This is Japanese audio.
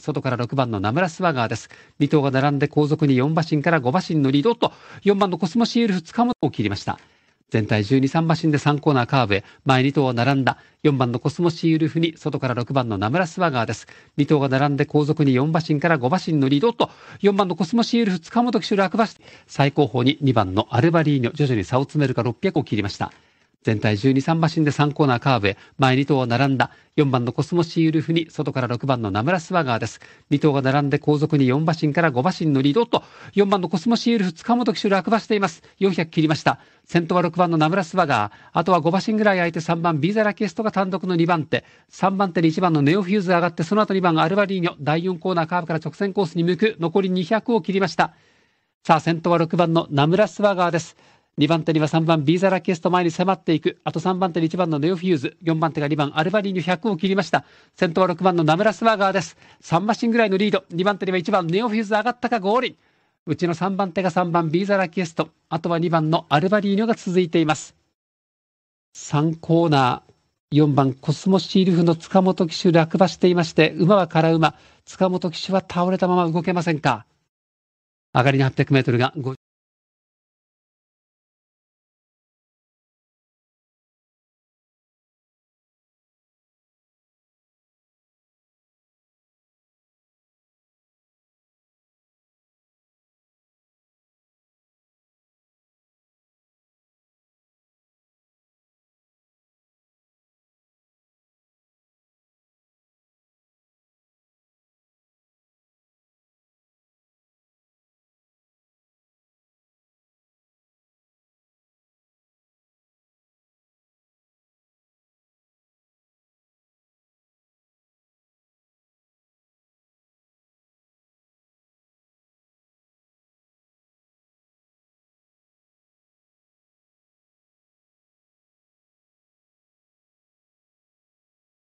外から6番の名村スワガーです。2頭が並んで後続に4馬身から5馬身のリードと、4番のコスモシールフ塚本を切りました。全体12、3馬身で3コーナーカーブへ、前2頭は並んだ。4番のコスモシーウルフに、外から6番の名村スワガーです。2頭が並んで後続に4馬身から5馬身のリードと、4番のコスモシーウルフ塚本騎手落馬し、最後方に2番のアルバリーニョ、徐々に差を詰めるか600を切りました。全体12、3馬身で3コーナーカーブへ、前2頭は並んだ。4番のコスモシーウルフに、外から6番のナムラスワガーです。2頭が並んで後続に4馬身から5馬身のリードと、4番のコスモシーウルフ、塚本騎手落馬しています。400切りました。先頭は6番のナムラスワガー。あとは5馬身ぐらい空いて3番ビーザラキエストが単独の2番手。3番手に1番のネオフューズ上がって、その後2番アルバリーニョ。第4コーナーカーブから直線コースに向く。残り200を切りました。さあ、先頭は6番のナムラスワガーです。2番手には3番ビーザラキエスト前に迫っていく。あと3番手に1番のネオフューズ。4番手が2番アルバリーニュ100を切りました。先頭は6番のナムラスワーガーです。3マシンぐらいのリード。2番手には1番ネオフューズ上がったかゴーうちの3番手が3番ビーザラキエスト。あとは2番のアルバリーニョが続いています。3コーナー。4番コスモシールフの塚本騎手落馬していまして、馬は空馬。塚本騎手は倒れたまま動けませんか。上がりの800メートルが5